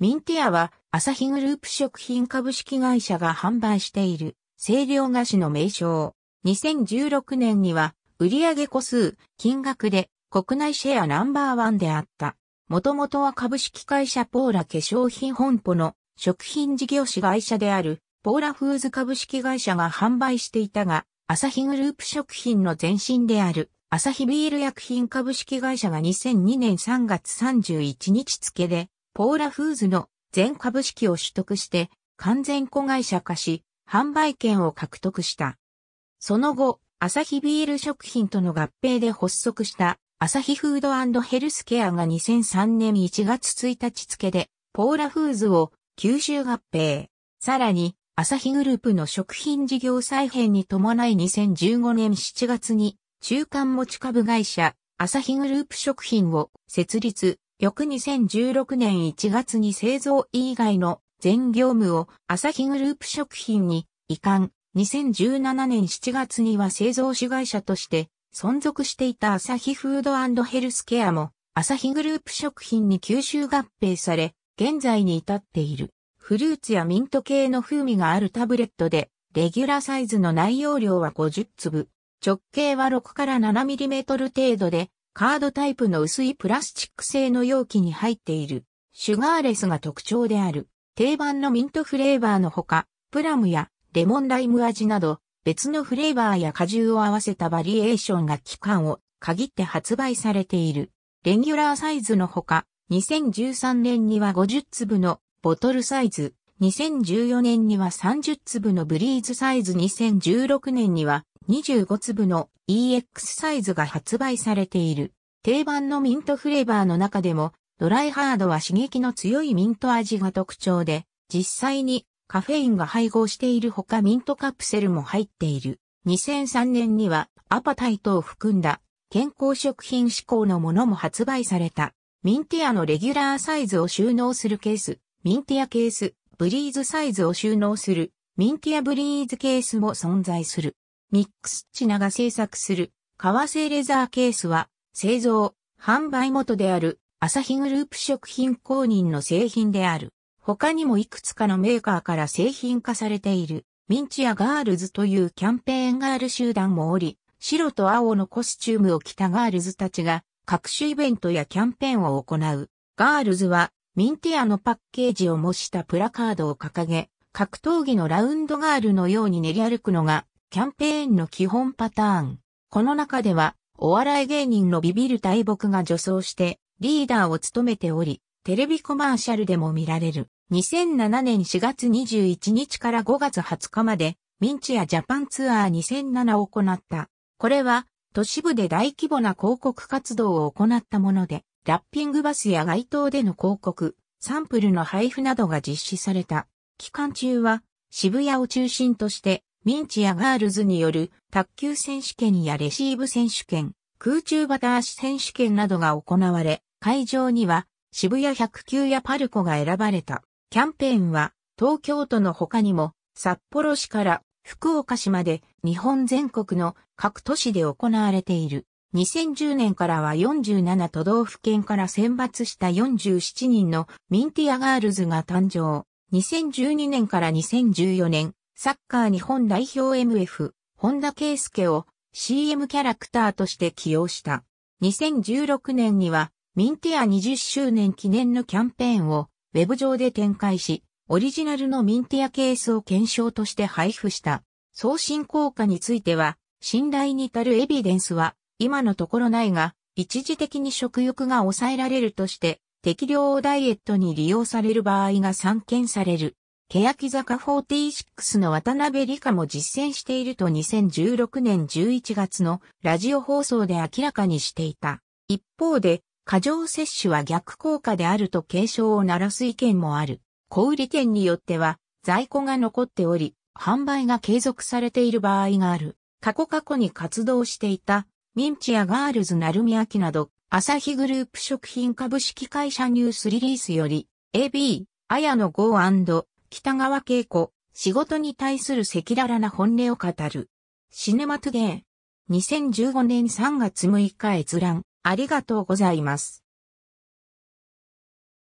ミンティアは、アサヒグループ食品株式会社が販売している、清涼菓子の名称。2016年には、売上個数、金額で、国内シェアナンバーワンであった。もともとは株式会社ポーラ化粧品本舗の食品事業子会社であるポーラフーズ株式会社が販売していたが、アサヒグループ食品の前身であるアサヒビール薬品株式会社が2002年3月31日付でポーラフーズの全株式を取得して完全子会社化し、販売権を獲得した。その後、アサヒビール食品との合併で発足したアサヒフードヘルスケアが2003年1月1日付でポーラフーズを吸収合併。さらに、アサヒグループの食品事業再編に伴い2015年7月に中間持ち株会社アサヒグループ食品を設立、翌2016年1月に製造以外の全業務を朝日グループ食品に移管。2017年7月には製造主会社として存続していた朝日フードヘルスケアも朝日グループ食品に吸収合併され、現在に至っている。フルーツやミント系の風味があるタブレットで、レギュラーサイズの内容量は50粒、直径は6から7トル程度で、カードタイプの薄いプラスチック製の容器に入っている、シュガーレスが特徴である、定番のミントフレーバーのほか、プラムやレモンライム味など、別のフレーバーや果汁を合わせたバリエーションが期間を限って発売されている。レギュラーサイズのほか、2013年には50粒のボトルサイズ、2014年には30粒のブリーズサイズ、2016年には25粒の EX サイズが発売されている。定番のミントフレーバーの中でも、ドライハードは刺激の強いミント味が特徴で、実際にカフェインが配合しているほかミントカプセルも入っている。2003年にはアパタイトを含んだ健康食品志向のものも発売された。ミンティアのレギュラーサイズを収納するケース、ミンティアケース、ブリーズサイズを収納する、ミンティアブリーズケースも存在する。ミックスチナが製作する革製レザーケースは製造、販売元であるアサヒグループ食品公認の製品である。他にもいくつかのメーカーから製品化されているミンチやガールズというキャンペーンガール集団もおり、白と青のコスチュームを着たガールズたちが各種イベントやキャンペーンを行う。ガールズはミンティアのパッケージを模したプラカードを掲げ、格闘技のラウンドガールのように練り歩くのがキャンペーンの基本パターン。この中では、お笑い芸人のビビる大木が助走して、リーダーを務めており、テレビコマーシャルでも見られる。2007年4月21日から5月20日まで、ミンチやジャパンツアー2007を行った。これは、都市部で大規模な広告活動を行ったもので、ラッピングバスや街頭での広告、サンプルの配布などが実施された。期間中は、渋谷を中心として、ミンチやガールズによる卓球選手権やレシーブ選手権、空中バタ足選手権などが行われ、会場には渋谷1 0 9やパルコが選ばれた。キャンペーンは東京都の他にも札幌市から福岡市まで日本全国の各都市で行われている。2010年からは47都道府県から選抜した47人のミンティアガールズが誕生。2012年から2014年、サッカー日本代表 MF、本田圭介を CM キャラクターとして起用した。2016年には、ミンティア20周年記念のキャンペーンをウェブ上で展開し、オリジナルのミンティアケースを検証として配布した。送信効果については、信頼に足るエビデンスは今のところないが、一時的に食欲が抑えられるとして、適量をダイエットに利用される場合が散見される。欅坂46の渡辺理香も実践していると2016年11月のラジオ放送で明らかにしていた。一方で、過剰摂取は逆効果であると警鐘を鳴らす意見もある。小売店によっては、在庫が残っており、販売が継続されている場合がある。過去過去に活動していた、ミンチやガールズなるみあきなど、アサヒグループ食品株式会社ニュースリリースより、AB、綾野剛北川景子、仕事に対する赤裸々な本音を語る。シネマトゥデー。2015年3月6日閲覧、ありがとうございます。